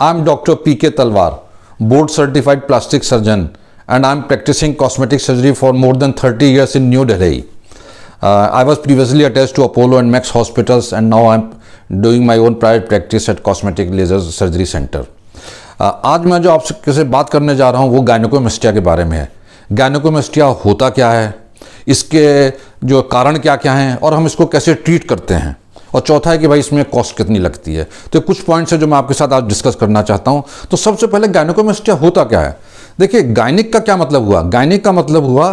I am doctor P K Talwar board certified plastic surgeon and I am practising cosmetic surgery for more than thirty years in New Delhi I was previously attach to Apollo and Max hospitals and now I am doing my own private practice at cosmetic laser surgery centre आज मैं जो आपसे से बात करने जा रहा हूँ वो गायनोकोमेस्टिया के बारे में है गायनोकोमेस्टिया होता क्या है इसके जो कारण क्या क्या हैं और हम इसको कैसे ट्रीट करते हैं और चौथा है कि भाई इसमें कॉस्ट कितनी लगती है तो कुछ पॉइंट्स हैं जो मैं आपके साथ आज डिस्कस करना चाहता हूँ तो सबसे पहले गायनिकोमेस्टिया होता क्या है देखिए गायनिक का क्या मतलब हुआ गायनिक का मतलब हुआ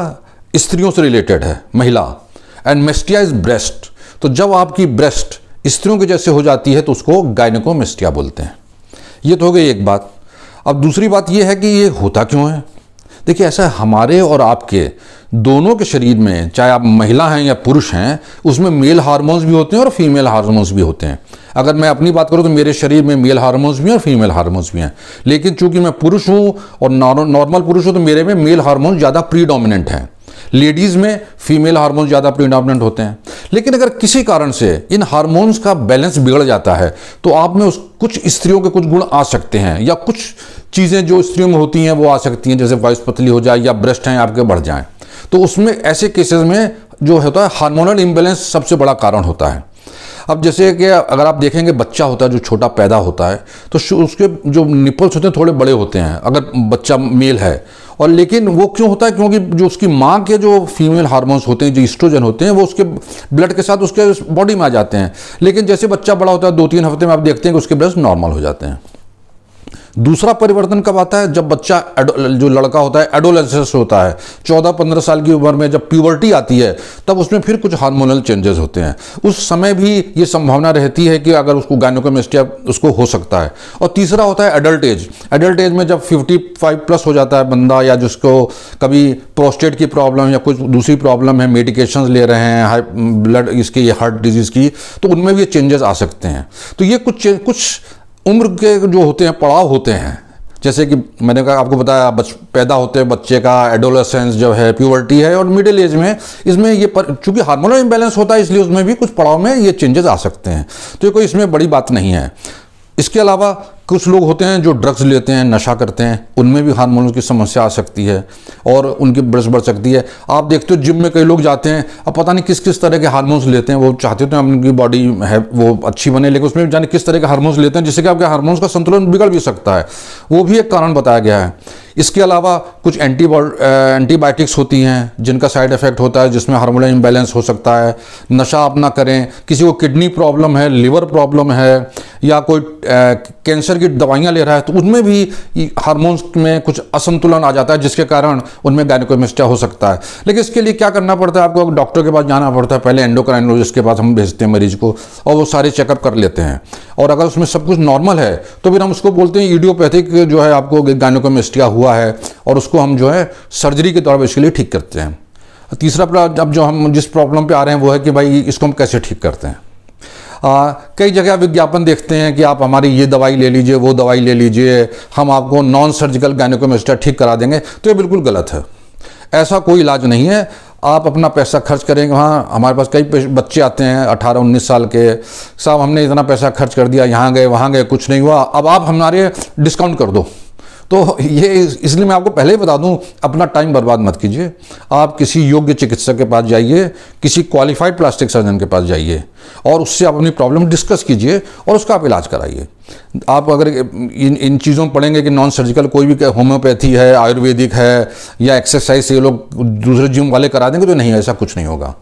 स्त्रियों से रिलेटेड है महिला एंड मेस्टिया इज ब्रेस्ट तो जब आपकी ब्रेस्ट स्त्रियों के जैसे हो जाती है तो उसको गायनिकोमेस्टिया बोलते हैं ये तो हो गई एक बात अब दूसरी बात यह है कि ये होता क्यों है देखिए ऐसा हमारे और आपके दोनों के शरीर में चाहे आप महिला हैं या पुरुष हैं उसमें मेल हार्मोन्स भी होते हैं और फीमेल हार्मोन्स भी होते हैं अगर मैं अपनी बात करूँ तो मेरे शरीर में मेल हार्मोन्स भी हैं और फीमेल हार्मोन्स भी हैं लेकिन चूंकि मैं पुरुष हूँ और नॉर्मल पुरुष हूँ तो मेरे में मेल हार्मोन्स ज़्यादा प्रीडोमिनेंट हैं लेडीज़ में फीमेल हार्मोन्स ज़्यादा प्रीडोमिनेंट होते हैं लेकिन अगर किसी कारण से इन हार्मोन्स का बैलेंस बिगड़ जाता है तो आप में उस कुछ स्त्रियों के कुछ गुण आ सकते हैं या कुछ चीज़ें जो स्त्रियों में होती हैं वो आ सकती हैं जैसे पतली हो जाए या ब्रेस्ट हैं आपके बढ़ जाएँ तो उसमें ऐसे केसेस में जो होता है हार्मोनल इम्बेलेंस सबसे बड़ा कारण होता है अब जैसे कि अगर आप देखेंगे बच्चा होता है जो छोटा पैदा होता है तो उसके जो निपल्स होते हैं थोड़े बड़े होते हैं अगर बच्चा मेल है और लेकिन वो क्यों होता है क्योंकि जो उसकी माँ के जो फीमेल हार्मोन्स होते हैं जो इस्ट्रोजन होते हैं वो उसके ब्लड के साथ उसके बॉडी में आ जाते हैं लेकिन जैसे बच्चा बड़ा होता है दो तीन हफ्ते में आप देखते हैं कि उसके ब्लड नॉर्मल हो जाते हैं दूसरा परिवर्तन कब आता है जब बच्चा जो लड़का होता है एडोलेसेंस होता है चौदह पंद्रह साल की उम्र में जब प्यूबर्टी आती है तब उसमें फिर कुछ हार्मोनल चेंजेस होते हैं उस समय भी ये संभावना रहती है कि अगर उसको गायनोकेमिस्टिया उसको हो सकता है और तीसरा होता है एडल्ट एज एडल्ट एज में जब फिफ्टी फाइव प्लस हो जाता है बंदा या जिसको कभी प्रोस्टेट की प्रॉब्लम या कुछ दूसरी प्रॉब्लम है मेडिकेशन ले रहे हैं हाई ब्लड इसकी हार्ट डिजीज़ की तो उनमें भी ये चेंजेस आ सकते हैं तो ये कुछ कुछ उम्र के जो होते हैं पड़ाव होते हैं जैसे कि मैंने कहा आपको बताया बच पैदा होते हैं बच्चे का एडोलसेंस जो है प्यूवर्टी है और मिडिल एज में इसमें ये पर चूँकि हार्मोनल इम्बेलेंस होता है इसलिए उसमें भी कुछ पड़ाव में ये चेंजेस आ सकते हैं तो ये कोई इसमें बड़ी बात नहीं है इसके अलावा कुछ लोग होते हैं जो ड्रग्स लेते हैं नशा करते हैं उनमें भी हारमोन्स की समस्या आ सकती है और उनकी ब्रश बढ़ सकती है आप देखते हो जिम में कई लोग जाते हैं अब पता नहीं किस किस तरह के हारमोन्स लेते हैं वो चाहते तो उनकी बॉडी है वो अच्छी बने लेकिन उसमें जाने किस तरह के हारमोन्स लेते हैं जिससे कि आपके हारमोन्स का संतुलन बिगड़ भी सकता है वो भी एक कारण बताया गया है इसके अलावा कुछ एंटीबॉ एंटीबायोटिक्स होती हैं जिनका साइड इफ़ेक्ट होता है जिसमें हार्मोनल इम्बेलेंस हो सकता है नशा आप ना करें किसी को किडनी प्रॉब्लम है लिवर प्रॉब्लम है या कोई कैंसर कैंसर की दवाइयाँ ले रहा है तो उनमें भी हार्मोन्स में कुछ असंतुलन आ जाता है जिसके कारण उनमें गायनोकोमेस्टिया हो सकता है लेकिन इसके लिए क्या करना पड़ता है आपको डॉक्टर के पास जाना पड़ता है पहले एंडोक्राइनोलॉजिस्ट के पास हम भेजते हैं मरीज को और वो सारे चेकअप कर लेते हैं और अगर उसमें सब कुछ नॉर्मल है तो फिर हम उसको बोलते हैं ईडियोपैथिक जो है आपको गायनोकोमेस्टिया हुआ है और उसको हम जो है सर्जरी के तौर पर इसके लिए ठीक करते हैं तीसरा अब जो हम जिस प्रॉब्लम पे आ रहे हैं वो है कि भाई इसको हम कैसे ठीक करते हैं कई जगह विज्ञापन देखते हैं कि आप हमारी ये दवाई ले लीजिए वो दवाई ले लीजिए हम आपको नॉन सर्जिकल गायनोकोमेस्टा ठीक करा देंगे तो ये बिल्कुल गलत है ऐसा कोई इलाज नहीं है आप अपना पैसा खर्च करेंगे वहाँ हमारे पास कई बच्चे आते हैं अठारह उन्नीस साल के साहब हमने इतना पैसा खर्च कर दिया यहाँ गए वहाँ गए कुछ नहीं हुआ अब आप हमारे डिस्काउंट कर दो तो ये इसलिए मैं आपको पहले ही बता दूं अपना टाइम बर्बाद मत कीजिए आप किसी योग्य चिकित्सक के पास जाइए किसी क्वालिफाइड प्लास्टिक सर्जन के पास जाइए और उससे आप अपनी प्रॉब्लम डिस्कस कीजिए और उसका आप इलाज कराइए आप अगर इन इन चीज़ों में पढ़ेंगे कि नॉन सर्जिकल कोई भी होम्योपैथी है आयुर्वेदिक है या एक्सरसाइज ये लोग दूसरे जिम वाले करा देंगे तो नहीं ऐसा कुछ नहीं होगा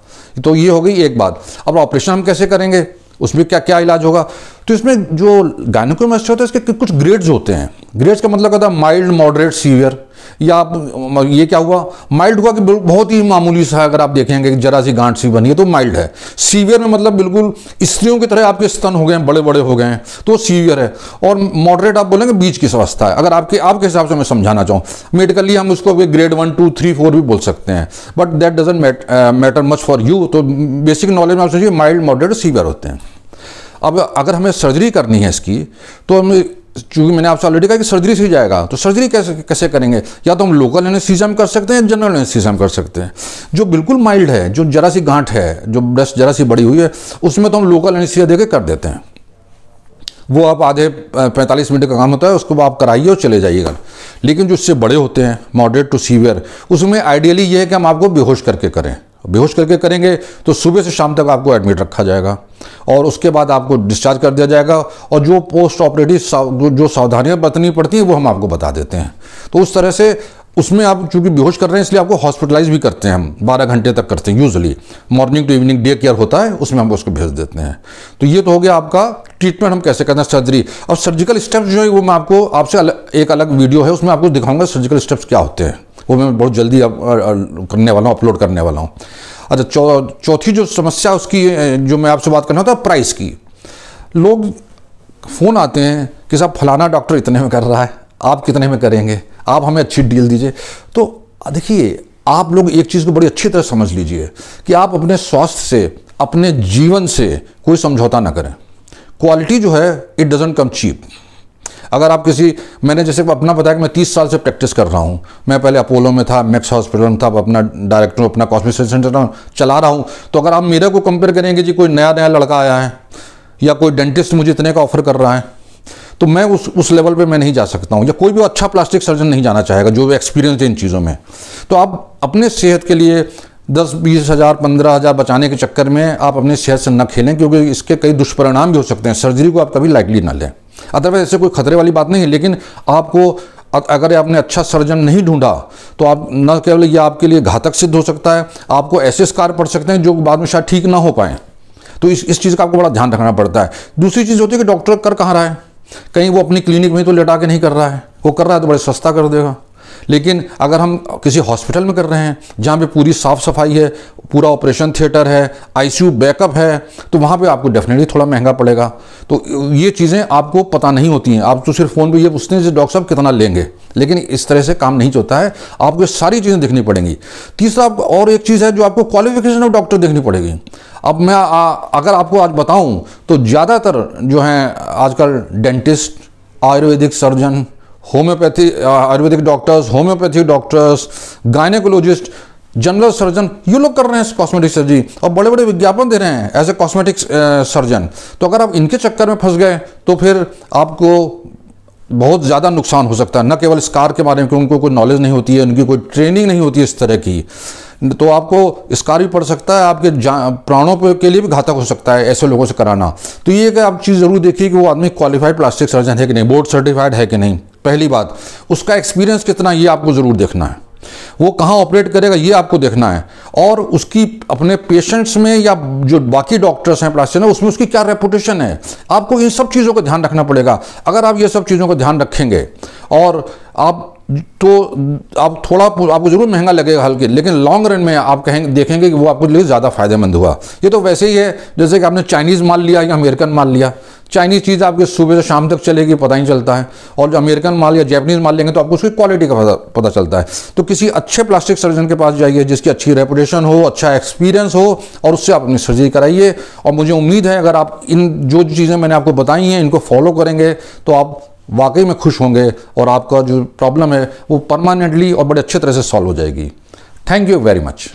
तो ये हो गई एक बात अब ऑपरेशन हम कैसे करेंगे उसमें क्या क्या इलाज होगा तो इसमें जो में होता है इसके कुछ ग्रेड्स होते हैं ग्रेड्स का मतलब होता है माइल्ड मॉडरेट सीवियर या आप ये क्या हुआ माइल्ड हुआ कि बहुत ही मामूली सा अगर आप देखेंगे जरा सी गांठ सी बनी है तो माइल्ड है सीवियर में मतलब बिल्कुल स्त्रियों की तरह आपके स्तन हो गए हैं बड़े बड़े हो गए हैं तो सीवियर है और मॉडरेट आप बोलेंगे बीच की स्वस्था है अगर आपके आपके हिसाब से मैं समझाना चाहूँ मेडिकली हम उसको grade one two three four भी बोल सकते हैं but that doesn't matter much for you तो बेसिक नॉलेज में आप सोचिए माइल्ड मॉडरेट सीवियर होते हैं अब अगर हमें सर्जरी करनी है इसकी तो हमें चूँकि मैंने आपसे ऑलरेडी कहा कि सर्जरी से ही जाएगा तो सर्जरी कैसे कैसे करेंगे या तो हम लोकल एनेस्थीसिया में कर सकते हैं जनरल एनेस्थीसिया में कर सकते हैं जो बिल्कुल माइल्ड है जो जरा सी गांठ है जो ब्रेस्ट जरा सी बड़ी हुई है उसमें तो हम लोकल एनेस्थीसिया देके कर देते हैं वो आप आधे पैंतालीस मिनट का काम होता है उसको आप कराइए और चले जाइएगा लेकिन जो इससे बड़े होते हैं मॉडरेट टू सीवियर उसमें आइडियली ये है कि हम आपको बेहोश करके करें बेहोश करके करेंगे तो सुबह से शाम तक आपको एडमिट रखा जाएगा और उसके बाद आपको डिस्चार्ज कर दिया जाएगा और जो पोस्ट ऑपरेटिव जो सावधानियाँ बरतनी पड़ती हैं वो हम आपको बता देते हैं तो उस तरह से उसमें आप चूंकि बेहोश कर रहे हैं इसलिए आपको हॉस्पिटलाइज भी करते हैं हम बारह घंटे तक करते हैं usually morning to evening day care होता है उसमें हम उसको भेज देते हैं तो ये तो हो गया आपका ट्रीटमेंट हम कैसे करना हैं सर्जरी अब सर्जिकल स्टेप्स जो है वो मैं आपको आपसे एक अलग वीडियो है उसमें आपको दिखाऊंगा सर्जिकल स्टेप्स क्या होते हैं वो मैं बहुत जल्दी अब करने वाला हूँ अपलोड करने वाला हूँ अच्छा चौथी जो समस्या उसकी जो मैं आपसे बात करना था प्राइस की लोग फ़ोन आते हैं कि साहब फलाना डॉक्टर इतने में कर रहा है आप कितने में करेंगे आप हमें अच्छी डील दीजिए तो देखिए आप लोग एक चीज़ को बड़ी अच्छी तरह समझ लीजिए कि आप अपने स्वास्थ्य से अपने जीवन से कोई समझौता ना करें क्वालिटी जो है इट डजेंट कम चीप अगर आप किसी मैंने जैसे अपना बताया कि मैं तीस साल से प्रैक्टिस कर रहा हूँ मैं पहले अपोलो में था मैक्स हॉस्पिटल में था अब अपना डायरेक्टर अपना कॉस्मिक सेंटर चला रहा हूँ तो अगर आप मेरे को कंपेयर करेंगे जी कोई नया नया लड़का आया है या कोई डेंटिस्ट मुझे इतने का ऑफर कर रहा है तो मैं उस उस लेवल पे मैं नहीं जा सकता हूँ या कोई भी अच्छा प्लास्टिक सर्जन नहीं जाना चाहेगा जो भी एक्सपीरियंस है इन चीज़ों में तो आप अपने सेहत के लिए दस बीस हज़ार पंद्रह हज़ार बचाने के चक्कर में आप अपने सेहत से न खेलें क्योंकि इसके कई दुष्परिणाम भी हो सकते हैं सर्जरी को आप कभी लाइटली ना लें अदरवाइज ऐसे कोई खतरे वाली बात नहीं है लेकिन आपको अगर आपने अच्छा सर्जन नहीं ढूंढा तो आप न केवल ये आपके लिए घातक सिद्ध हो सकता है आपको ऐसे स्कार पड़ सकते हैं जो बाद में शायद ठीक ना हो पाए तो इस इस चीज़ का आपको बड़ा ध्यान रखना पड़ता है दूसरी चीज़ होती है कि डॉक्टर कर कहाँ रहा है कहीं वो अपनी क्लिनिक में तो लेटा के नहीं कर रहा है वो कर रहा है तो बड़े सस्ता कर देगा लेकिन अगर हम किसी हॉस्पिटल में कर रहे हैं जहाँ पे पूरी साफ़ सफाई है पूरा ऑपरेशन थिएटर है आईसीयू बैकअप है तो वहाँ पे आपको डेफिनेटली थोड़ा महंगा पड़ेगा तो ये चीज़ें आपको पता नहीं होती हैं आप तो सिर्फ फ़ोन पे ये पूछते हैं डॉक्टर साहब कितना लेंगे लेकिन इस तरह से काम नहीं चलता है आपको सारी चीज़ें देखनी पड़ेंगी तीसरा और एक चीज़ है जो आपको क्वालिफिकेशन ऑफ डॉक्टर देखनी पड़ेगी अब मैं आ, अगर आपको आज बताऊँ तो ज़्यादातर जो हैं आजकल dentist Ayurvedic surgeon homeopathy Ayurvedic doctors homeopathy doctors gynaecologist general surgeon ये लोग कर रहे हैं कॉस्मेटिक सर्जरी और बड़े बड़े विज्ञापन दे रहे हैं एज ए कॉस्मेटिक सर्जन तो अगर आप इनके चक्कर में फंस गए तो फिर आपको बहुत ज़्यादा नुकसान हो सकता है न केवल स्कार के बारे में उनको कोई नॉलेज नहीं होती है उनकी कोई ट्रेनिंग नहीं होती है इस तरह की तो आपको स्कार भी पड़ सकता है आपके प्राणों के लिए भी घातक हो सकता है ऐसे लोगों से कराना तो ये कि आप चीज़ ज़रूर देखिए कि वो आदमी क्वालिफाइड प्लास्टिक सर्जन है कि नहीं बोर्ड सर्टिफाइड है कि नहीं पहली बात उसका एक्सपीरियंस कितना ये आपको ज़रूर देखना है वो कहाँ ऑपरेट करेगा ये आपको देखना है और उसकी अपने पेशेंट्स में या जो बाकी डॉक्टर्स हैं प्लास्टिक उसमें उसकी क्या रेपुटेशन है आपको इन सब चीज़ों का ध्यान रखना पड़ेगा अगर आप ये सब चीज़ों का ध्यान रखेंगे और आप तो आप थोड़ा आपको ज़रूर महंगा लगेगा हल्के लेकिन लॉन्ग रन में आप कहेंगे देखेंगे कि वो आपके लिए ज़्यादा फायदेमंद हुआ ये तो वैसे ही है जैसे कि आपने चाइनीज़ माल लिया या अमेरिकन माल लिया चाइनीज़ चीज़ आपके सुबह से शाम तक चलेगी पता ही चलता है और जो अमेरिकन माल या जैपनीज़ माल लेंगे तो आपको उसकी क्वालिटी का पता पता चलता है तो किसी अच्छे प्लास्टिक सर्जन के पास जाइए जिसकी अच्छी रेपुटेशन हो अच्छा एक्सपीरियंस हो और उससे आप अपनी सर्जरी कराइए और मुझे उम्मीद है अगर आप इन जो चीज़ें मैंने आपको बताई हैं इनको फॉलो करेंगे तो आप वाकई में खुश होंगे और आपका जो प्रॉब्लम है वो परमानेंटली और बड़े अच्छे तरह से सॉल्व हो जाएगी थैंक यू वेरी मच